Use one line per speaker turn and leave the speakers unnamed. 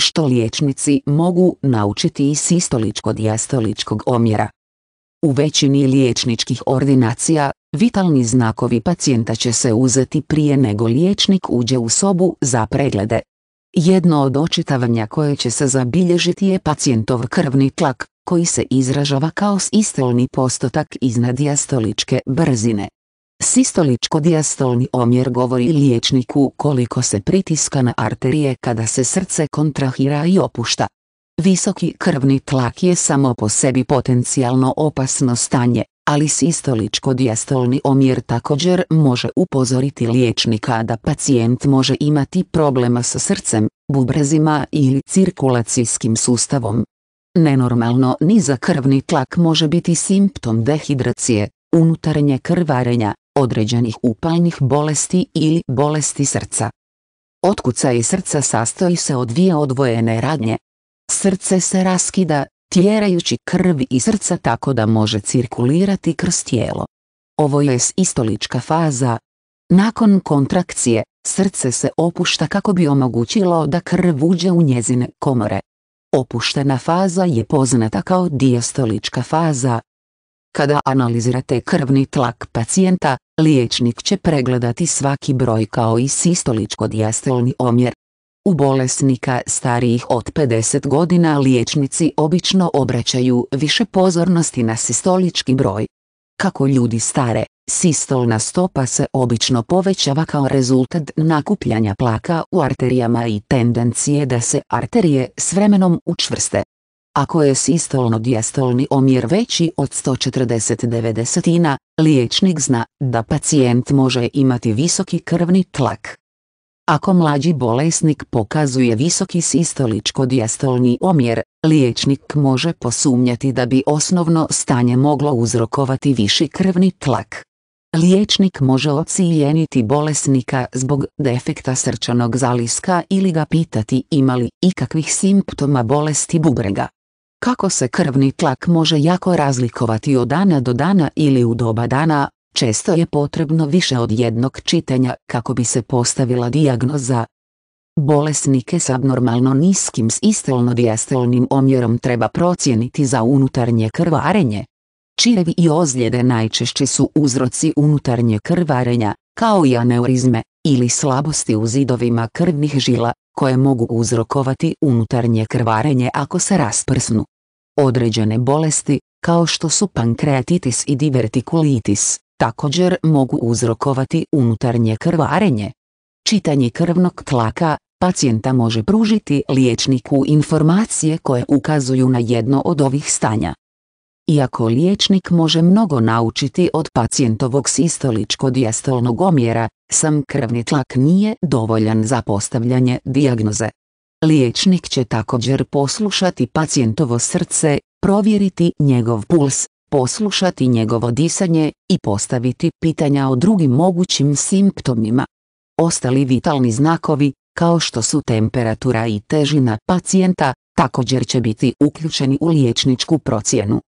što liječnici mogu naučiti iz sistoličko-dijastoličkog omjera. U većini liječničkih ordinacija, vitalni znakovi pacijenta će se uzeti prije nego liječnik uđe u sobu za preglede. Jedno od očitavanja koje će se zabilježiti je pacijentov krvni tlak, koji se izražava kao sistolni postotak iznad dijastoličke brzine. Sistoličko-dijastolni omjer govori liječniku koliko se pritiska na arterije kada se srce kontrahira i opušta. Visoki krvni tlak je samo po sebi potencijalno opasno stanje, ali sistoličko-dijastolni omjer također može upozoriti liječnika da pacijent može imati problema sa srcem, bubrezima ili cirkulacijskim sustavom. Nenormalno nizak krvni tlak može biti simptom dehidracije, unutarnje krvarenja, određenih upajnih bolesti ili bolesti srca. Otkucaj srca sastoji se od dvije odvojene radnje. Srce se raskida, tjerajući krvi i srca tako da može cirkulirati kroz tijelo. Ovo je istolička faza. Nakon kontrakcije, srce se opušta kako bi omogućilo da krv uđe u njezine komore. Opuštena faza je poznata kao diastolička faza, kada analizirate krvni tlak pacijenta, liječnik će pregledati svaki broj kao i sistoličko-dijastolni omjer. U bolesnika starijih od 50 godina liječnici obično obraćaju više pozornosti na sistolički broj. Kako ljudi stare, sistolna stopa se obično povećava kao rezultat nakupljanja plaka u arterijama i tendencije da se arterije s vremenom učvrste. Ako je sistolno-dijastolni omjer veći od 140 ina liječnik zna da pacijent može imati visoki krvni tlak. Ako mlađi bolesnik pokazuje visoki sistoličko-dijastolni omjer, liječnik može posumnjati da bi osnovno stanje moglo uzrokovati viši krvni tlak. Liječnik može ocijeniti bolesnika zbog defekta srčanog zaliska ili ga pitati ima li ikakvih simptoma bolesti bubrega. Kako se krvni tlak može jako razlikovati od dana do dana ili u doba dana, često je potrebno više od jednog čitanja kako bi se postavila dijagnoza. Bolesnike s abnormalno niskim sistolno-diastolnim omjerom treba procijeniti za unutarnje krvarenje. Čirevi i ozljede najčešći su uzroci unutarnje krvarenja, kao i aneurizme, ili slabosti u zidovima krvnih žila, koje mogu uzrokovati unutarnje krvarenje ako se rasprsnu. Određene bolesti, kao što su pankreatitis i divertikulitis, također mogu uzrokovati unutarnje krvarenje. Čitanje krvnog tlaka pacijenta može pružiti liječniku informacije koje ukazuju na jedno od ovih stanja. Iako liječnik može mnogo naučiti od pacijentovog sistoličko-dijastolnog omjera, sam krvni tlak nije dovoljan za postavljanje dijagnoze. Liječnik će također poslušati pacijentovo srce, provjeriti njegov puls, poslušati njegovo disanje i postaviti pitanja o drugim mogućim simptomima. Ostali vitalni znakovi, kao što su temperatura i težina pacijenta, također će biti uključeni u liječničku procjenu.